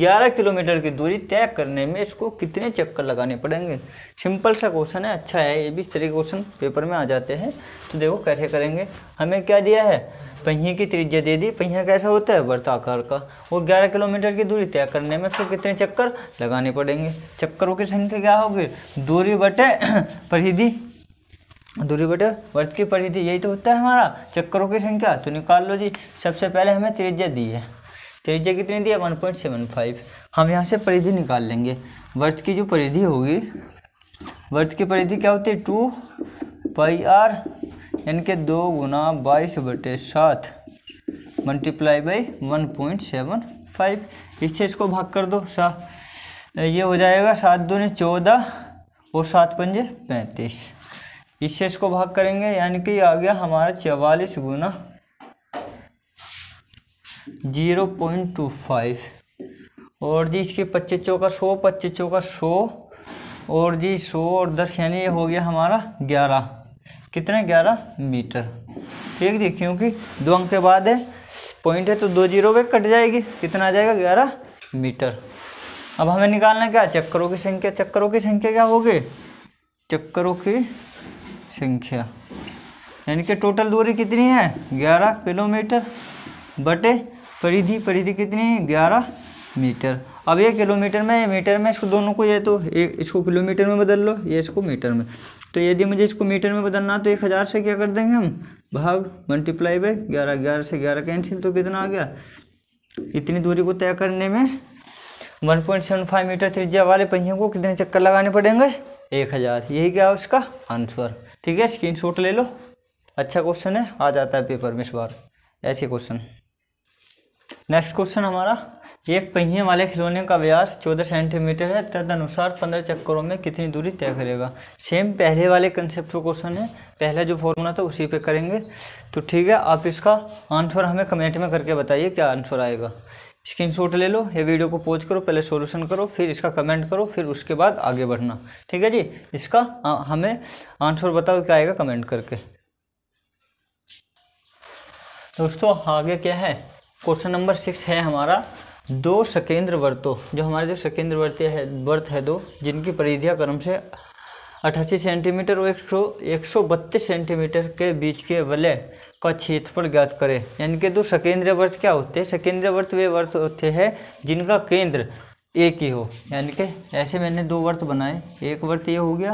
11 किलोमीटर की दूरी तय करने में इसको कितने चक्कर लगाने पड़ेंगे सिंपल सा क्वेश्चन है अच्छा है ये भी इस तरह के क्वेश्चन पेपर में आ जाते हैं तो देखो कैसे करेंगे हमें क्या दिया है पहिए की त्रिज्या दे दी पहिया कैसा होता है वर्त आकार का और 11 किलोमीटर की दूरी तय करने में इसको कितने चक्कर लगाने पड़ेंगे चक्करों की संख्या क्या होगी दूरी बटे परिधि दूरी बटे वर्त की परिधि यही तो होता है हमारा चक्करों की संख्या तो निकाल लो जी सबसे पहले हमें त्रिज्या दी है त्रिज्या कितनी दी है वन पॉइंट सेवन फाइव हम यहाँ से परिधि निकाल लेंगे वर्त की जो परिधि होगी वर्त की परिधि क्या होती है टू पाई आर यानी कि दो गुना बाईस बटे सात multiply by one point seven five इससे इसको भाग कर दो सा ये हो जाएगा सात ने चौदह और सात पंजे पैंतीस इस शेष को भाग करेंगे यानी कि आ गया हमारा चवालीस गुना जीरो पॉइंट टू फाइव और जी इसके पच्चीस चौका सौ पच्चे चौका सौ और जी सौ और दस यानी ये हो गया हमारा ग्यारह कितना ग्यारह मीटर ठीक जी क्योंकि दो अंक के बाद है पॉइंट है तो दो जीरो पे कट जाएगी कितना आ जाएगा ग्यारह मीटर अब हमें निकालना क्या चक्करों की संख्या चक्करों की संख्या क्या होगी चक्करों की संख्या यानी कि टोटल दूरी कितनी है ग्यारह किलोमीटर बटे परिधि परिधि कितनी है ग्यारह मीटर अब ये किलोमीटर में मीटर में इसको दोनों को ये तो ये इसको किलोमीटर में बदल लो ये इसको मीटर में तो यदि मुझे इसको मीटर में बदलना तो एक हज़ार से क्या कर देंगे हम भाग मल्टीप्लाई बाई ग्यारह ग्यारह से ग्यारह कैंसिल तो कितना आ गया इतनी दूरी को तय करने में one point seven five metre त्रिज्या वाले पहियों को कितने चक्कर लगाने पड़ेंगे एक हज़ार यही क्या उसका आंसर ठीक है स्क्रीनशॉट ले लो अच्छा क्वेश्चन है आ जाता है पेपर में इस बार ऐसे क्वेश्चन नेक्स्ट क्वेश्चन हमारा एक पहिए वाले खिलौने का व्यास चौदह सेंटीमीटर है तदनुसार पंद्रह चक्करों में कितनी दूरी तय करेगा सेम पहले वाले कंसेप्ट का क्वेश्चन है पहला जो फॉर्मूला था उसी पे करेंगे तो ठीक है आप इसका आंसर हमें कमेंट में करके बताइए क्या आंसर आएगा स्क्रीनशॉट ले लो या वीडियो को पॉज करो पहले सॉल्यूशन करो फिर इसका कमेंट करो फिर उसके बाद आगे बढ़ना ठीक है जी इसका आ, हमें आंसर बताओ क्या आएगा कमेंट करके दोस्तों आगे क्या है क्वेश्चन नंबर सिक्स है हमारा दो सकेंद्र वर्तो जो हमारे जो सकेंद्र वर्त है वर्त है दो जिनकी परिधिया क्रम से अठासी सेंटीमीटर और एक सौ सेंटीमीटर के बीच के वलय का क्षेत्रफल ज्ञात करें यानी कि दो सकेंद्रीय वर्त क्या होते हैं सकेंद्रीय वर्त वे वर्त होते हैं जिनका केंद्र एक ही हो यानी कि ऐसे मैंने दो वर्त बनाए एक वर्त ये हो गया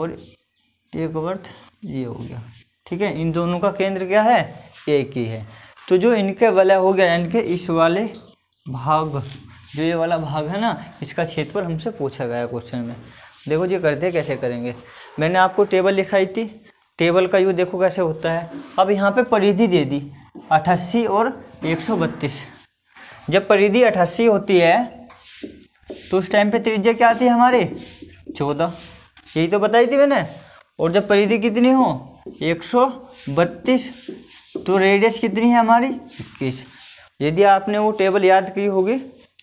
और एक वर्त ये हो गया ठीक है इन दोनों का केंद्र क्या है एक ही है तो जो इनके वाला हो गया यानी कि इस वाले भाग जो ये वाला भाग है ना इसका क्षेत्रफल हमसे पूछा गया क्वेश्चन में देखो जी करते कैसे करेंगे मैंने आपको टेबल लिखाई थी टेबल का यू देखो कैसे होता है अब यहाँ पे परिधि दे दी अठासी और एक सौ बत्तीस जब परिधि अठासी होती है तो उस टाइम पे त्रिज्या क्या आती है हमारे चौदह यही तो बताई थी मैंने और जब परिधि कितनी हो एक सौ बत्तीस तो रेडियस कितनी है हमारी इक्कीस यदि आपने वो टेबल याद की होगी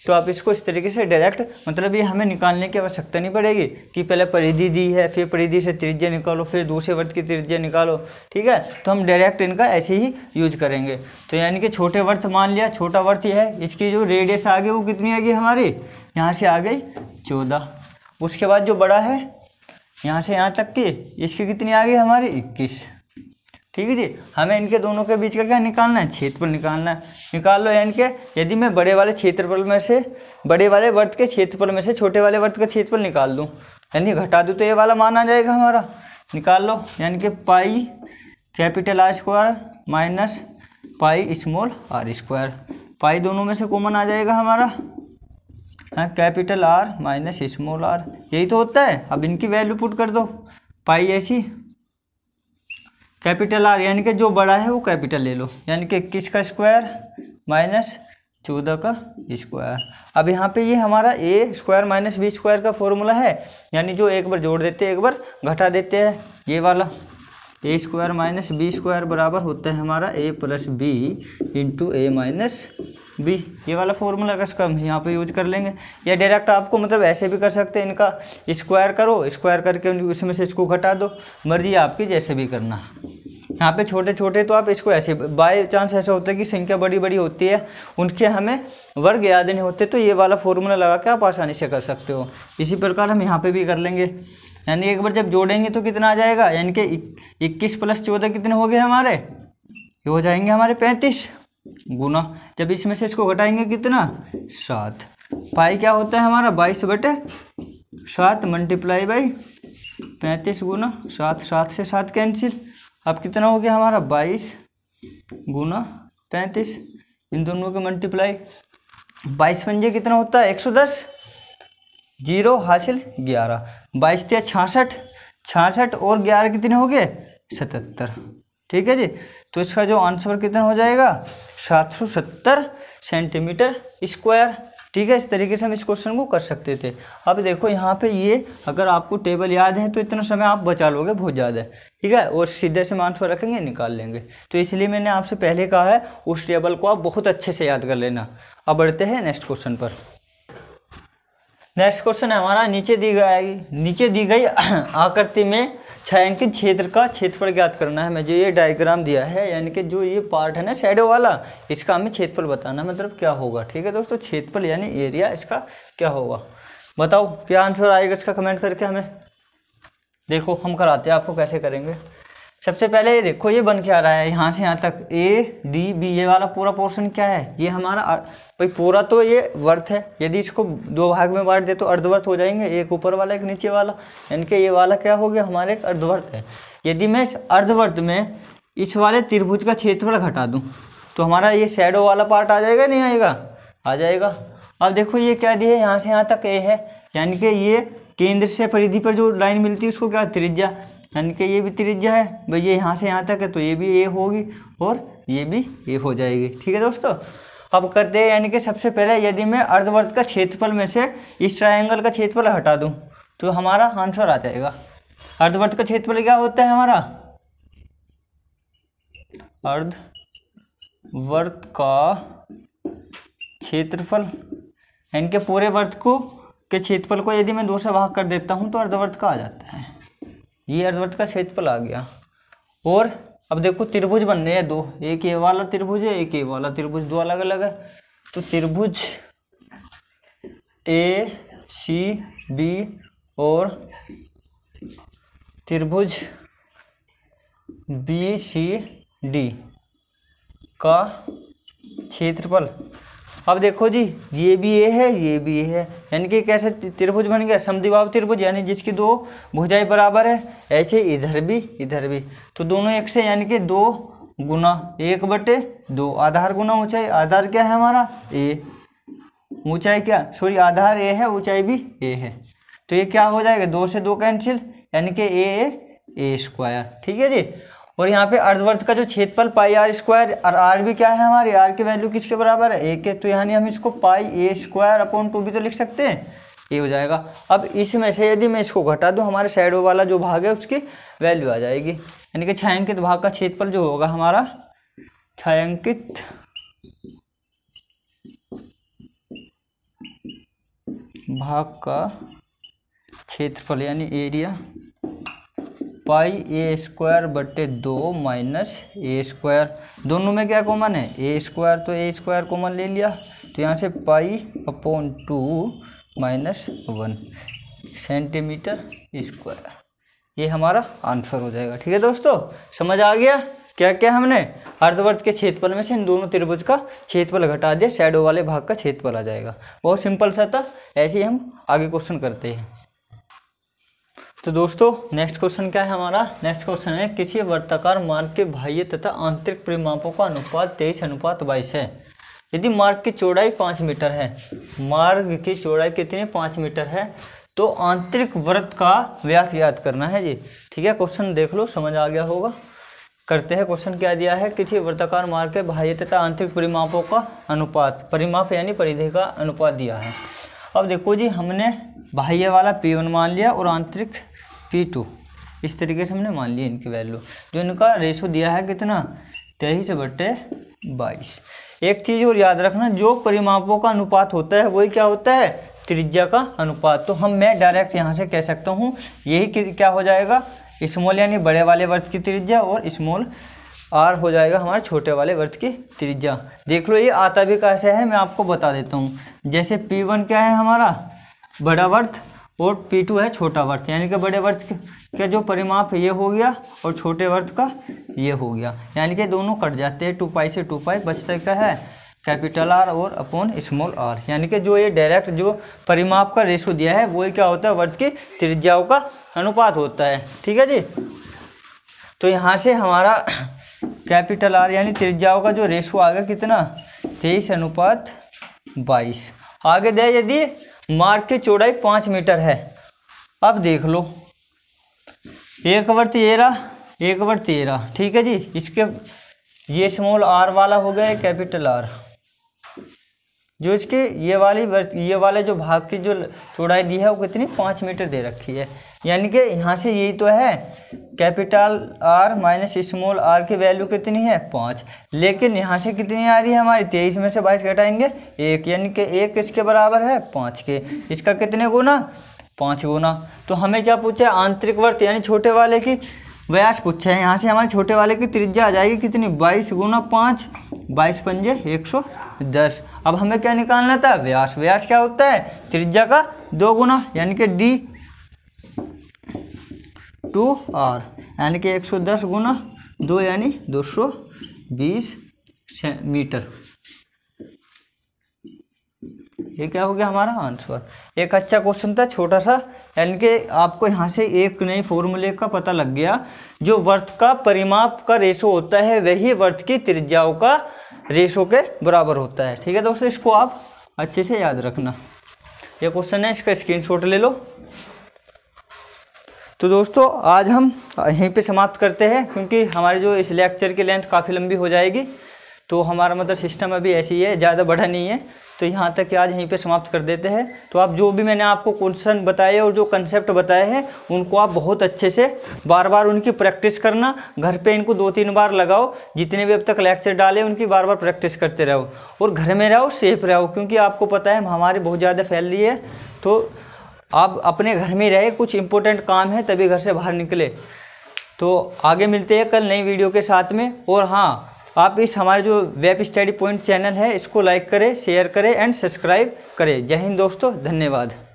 तो आप इसको इस तरीके से डायरेक्ट मतलब ये हमें निकालने की आवश्यकता नहीं पड़ेगी कि पहले परिधि दी है फिर परिधि से त्रिज्या निकालो फिर दूसरे वर्त की त्रिज्या निकालो ठीक है तो हम डायरेक्ट इनका ऐसे ही यूज करेंगे तो यानी कि छोटे वर्त मान लिया छोटा वर्त यह है इसकी जो रेडियस आ गई वो कितनी आ गई हमारी यहाँ से आ गई चौदह उसके बाद जो बड़ा है यहाँ से यहाँ तक की इसकी कितनी आ गई हमारी इक्कीस ठीक है जी हमें इनके दोनों के बीच का क्या निकालना है क्षेत्रफल निकालना है निकाल लो यानी कि यदि मैं बड़े वाले क्षेत्रफल में से बड़े वाले वर्त के क्षेत्रफल में से छोटे वाले वर्त का क्षेत्रफल निकाल दूँ यानी घटा दूँ तो ये वाला मान आ जाएगा हमारा निकाल लो यानी कि pi capital R square minus pi small R square pi दोनों में से कॉमन आ जाएगा हमारा हाँ capital R minus small R यही तो होता है अब इनकी वैल्यू पुट कर दो पाई ऐसी कैपिटल आर यानी कि जो बड़ा है वो कैपिटल ले लो यानी कि इक्कीस का स्क्वायर माइनस चौदह का स्क्वायर अब यहाँ पे ये हमारा A square minus B square का फॉर्मूला है यानी जो एक बार जोड़ देते हैं एक बार घटा देते हैं ये वाला A square minus B square बराबर होता है हमारा A plus B into A minus B ये वाला फॉर्मूला कस कम यहाँ पे यूज कर लेंगे या डायरेक्ट आपको मतलब ऐसे भी कर सकते हैं इनका स्क्वायर करो स्क्वायर करके इसमें से इसको घटा दो मर्जी आपकी जैसे भी करना यहाँ पे छोटे छोटे तो आप इसको ऐसे बाय चांस ऐसा होता है कि संख्या बड़ी बड़ी होती है उनके हमें वर्ग याद नहीं होते तो ये वाला फॉर्मूला लगा के आप आसानी से कर सकते हो इसी प्रकार हम यहाँ पे भी कर लेंगे यानी एक बार जब जोड़ेंगे तो कितना आ जाएगा यानी कि इक्कीस प्लस चौदह कितने हो गए हमारे ये हो जाएंगे हमारे पैंतीस गुना जब इसमें से इसको घटाएंगे कितना सात पाई क्या होता है हमारा बाईस बटे सात मल्टीप्लाई बाई पैंतीस गुना सात सात से सात कैंसिल अब कितना हो गया हमारा बाईस गुना पैंतीस इन दोनों के मल्टीप्लाई बाईस पंजे कितना होता है एक सौ दस जीरो हासिल ग्यारह बाईस तेरह छियासठ छियासठ और ग्यारह कितने हो गए सतहत्तर ठीक है जी तो इसका जो आंसर कितना हो जाएगा सात सौ सत्तर सेंटीमीटर स्क्वायर ठीक है इस तरीके से हम इस क्वेश्चन को कर सकते थे अब देखो यहाँ पे ये अगर आपको टेबल याद है तो इतना समय आप बचा लोगे बहुत ज़्यादा ठीक है और सीधे से आंसर रखेंगे निकाल लेंगे तो इसलिए मैंने आपसे पहले कहा है उस टेबल को आप बहुत अच्छे से याद कर लेना अब बढ़ते हैं नेक्स्ट क्वेश्चन पर नेक्स्ट क्वेश्चन है हमारा नीचे दी गई नीचे दी गई आकृति में छायांकित क्षेत्र का क्षेत्रफल ज्ञात करना है मैं जो ये डायग्राम दिया है यानी कि जो ये पार्ट है ना शेडो वाला इसका हमें क्षेत्रफल बताना मतलब क्या होगा ठीक है दोस्तों क्षेत्रफल यानी एरिया इसका क्या होगा बताओ क्या आंसर आएगा इसका कमेंट करके हमें देखो हम कराते हैं आपको कैसे करेंगे सबसे पहले ये देखो ये बन के आ रहा है यहाँ से यहाँ तक ए डी बी ये वाला पूरा पोर्शन क्या है ये हमारा भाई पूरा तो ये वर्थ है यदि इसको दो भाग में बांट दे तो अर्धवर्थ हो जाएंगे एक ऊपर वाला एक नीचे वाला यानी कि ये वाला क्या हो गया हमारा एक अर्धवर्थ है यदि मैं इस अर्धवर्थ में इस वाले त्रिभुज का क्षेत्रफल घटा दूँ तो हमारा ये शेडो वाला पार्ट आ जाएगा नहीं आएगा आ जाएगा अब देखो ये क्या दिए यहाँ से यहाँ तक ए है यानी कि ये केंद्र से परिधि पर जो लाइन मिलती है उसको क्या त्रिज्या यानी कि ये भी त्रिज्या है भाई ये यहाँ से यहाँ तक है तो ये भी ए होगी और ये भी ए हो जाएगी ठीक है दोस्तों अब करते हैं यानी कि सबसे पहले यदि मैं अर्धवर्त का क्षेत्रफल में से इस ट्राइंगल का क्षेत्रफल हटा दूँ तो हमारा आंसर आ जाएगा अर्धवर्त का क्षेत्रफल क्या होता है हमारा अर्ध वर्त का क्षेत्रफल यानी कि पूरे वर्त को के क्षेत्रफल को यदि मैं दो से भाग कर देता हूँ तो अर्धवर्त का आ जाता है ये अर्धवृत्त का क्षेत्रफल आ गया और अब देखो त्रिभुज बन रहे हैं दो एक ये वाला त्रिभुज है एक ये वाला त्रिभुज दो अलग अलग है तो त्रिभुज ए सी बी और त्रिभुज बी सी डी का क्षेत्रफल अब देखो जी ये भी ये है ये भी ये है यानी कि कैसे त्रिभुज बन गया समद्विभाव त्रिभुज यानी जिसकी दो भुजाएं बराबर है ऐसे इधर भी इधर भी तो दोनों एक से यानी कि दो गुना एक बटे दो आधार गुना ऊंचाई आधार क्या है हमारा ए ऊंचाई क्या सॉरी आधार ए है ऊंचाई भी ए है तो ये क्या हो जाएगा दो से दो कैंसिल यानी कि ए ए स्क्वायर ठीक है जी और यहाँ पे अर्धवर्त का जो क्षेत्रफल पाई आर स्क्वायर और आर भी क्या है हमारे आर की वैल्यू किसके बराबर है एक है तो यानी हम इसको pi A square upon two भी तो लिख सकते हैं ये हो जाएगा अब इसमें से यदि मैं इसको घटा दूँ हमारे साइडों वाला जो भाग है उसकी वैल्यू आ जाएगी यानी कि छायांकित भाग का क्षेत्रफल जो होगा हमारा छायांकित भाग का क्षेत्रफल यानी एरिया पाई ए स्क्वायर बटे दो माइनस ए स्क्वायर दोनों में क्या कॉमन है ए स्क्वायर तो ए स्क्वायर कॉमन ले लिया तो यहाँ से pi upon two minus one centimetre square ये हमारा आंसर हो जाएगा ठीक है दोस्तों समझ आ गया क्या क्या हमने अर्धवर्त के क्षेत्रफल में से इन दोनों त्रिभुज का क्षेत्रफल घटा दिया शेडो वाले भाग का क्षेत्रफल आ जाएगा बहुत सिंपल सा था ऐसे ही हम आगे क्वेश्चन करते हैं तो दोस्तों नेक्स्ट क्वेश्चन क्या है हमारा नेक्स्ट क्वेश्चन है किसी वर्ताकार मार्ग के बाह्य तथा आंतरिक परिमापों का अनुपात तेईस अनुपात बाईस है यदि मार्ग की चौड़ाई पाँच मीटर है मार्ग की चौड़ाई कितनी पाँच मीटर है तो आंतरिक वृत्त का व्यास याद करना है जी ठीक है क्वेश्चन देख लो समझ आ गया होगा करते हैं क्वेश्चन क्या दिया है किसी वृत्ताकार मार्ग के बाह्य तथा आंतरिक परिमापों का अनुपात परिमाप यानी परिधि का अनुपात दिया है अब देखो जी हमने बाह्य वाला पी वन मान लिया और आंतरिक पी टू इस तरीके से हमने मान लिया इनकी वैल्यू जो इनका रेशो दिया है कितना तेईस बटे बाईस एक चीज़ और याद रखना जो परिमापों का अनुपात होता है वही क्या होता है त्रिज्या का अनुपात तो हम मैं डायरेक्ट यहाँ से कह सकता हूँ यही क्या हो जाएगा स्मॉल यानी बड़े वाले वर्ष की त्रिज्या और स्मॉल आर हो जाएगा हमारे छोटे वाले वर्ष की त्रिज्या देख लो ये आता भी कैसे है मैं आपको बता देता हूँ जैसे पी वन क्या है हमारा बड़ा वर्थ और P2 है छोटा वर्थ यानी कि बड़े वर्थ का जो परिमाप ये हो गया और छोटे वर्थ का ये हो गया यानी कि दोनों कट जाते हैं टू पाई से टू पाई बचता क्या है कैपिटल आर और अपॉन स्मॉल आर यानी कि जो ये डायरेक्ट जो परिमाप का रेशो दिया है वो क्या होता है वर्थ की त्रिज्याओं का अनुपात होता है ठीक है जी तो यहाँ से हमारा कैपिटल आर यानी त्रिज्याओं का जो रेशो आ गया कितना तेईस अनुपात बाईस आगे दे यदि मार्ग की चौड़ाई पाँच मीटर है अब देख लो एक बार तेरह एक बार तेरह ठीक है जी इसके ये स्मॉल आर वाला हो गया कैपिटल आर जो इसके ये वाली ये वाले जो भाग की जो चौड़ाई दी है वो कितनी पाँच मीटर दे रखी है यानी कि यहाँ से यही तो है capital R minus small R की वैल्यू कितनी है पाँच लेकिन यहाँ से कितनी आ रही है हमारी तेईस में से बाईस घटाएंगे एक यानी कि एक इसके बराबर है पाँच के इसका कितने गुना पाँच गुना तो हमें क्या पूछा आंतरिक वर्त यानी छोटे वाले की व्यास पूछा है यहाँ से हमारे छोटे वाले की त्रिज्या आ जाएगी कितनी बाईस गुना पाँच बाईस पंजे एक सौ दस अब हमें क्या निकालना था व्यास व्यास क्या होता है त्रिज्या का दो गुना यानी कि डी टू आर यानी कि एक सौ दस गुना दो यानी दो सौ बीस मीटर ये क्या हो गया हमारा आंसर एक अच्छा क्वेश्चन था छोटा सा यानी कि आपको यहाँ से एक नए फॉर्मूले का पता लग गया जो वर्थ का परिमाप का रेशो होता है वही वर्थ की त्रिज्याओं का रेशो के बराबर होता है ठीक है दोस्तों इसको आप अच्छे से याद रखना यह क्वेश्चन है इसका स्क्रीन ले लो तो दोस्तों आज हम यहीं पे समाप्त करते हैं क्योंकि हमारे जो इस लेक्चर की लेंथ काफ़ी लंबी हो जाएगी तो हमारा मतलब सिस्टम अभी ऐसी है ज़्यादा बढ़ा नहीं है तो यहाँ तक आज यहीं पे समाप्त कर देते हैं तो आप जो भी मैंने आपको क्वेश्चन बताए और जो कंसेप्ट बताए हैं उनको आप बहुत अच्छे से बार बार उनकी प्रैक्टिस करना घर पे इनको दो तीन बार लगाओ जितने भी अब तक लेक्चर डाले उनकी बार बार प्रैक्टिस करते रहो और घर में रहो सेफ रहो क्योंकि आपको पता है महामारी बहुत ज़्यादा फैल रही है तो आप अपने घर में रहे कुछ इंपॉर्टेंट काम है तभी घर से बाहर निकले तो आगे मिलते हैं कल नई वीडियो के साथ में और हाँ आप इस हमारे जो वेब स्टडी पॉइंट चैनल है इसको लाइक करें शेयर करें एंड सब्सक्राइब करें जय हिंद दोस्तों धन्यवाद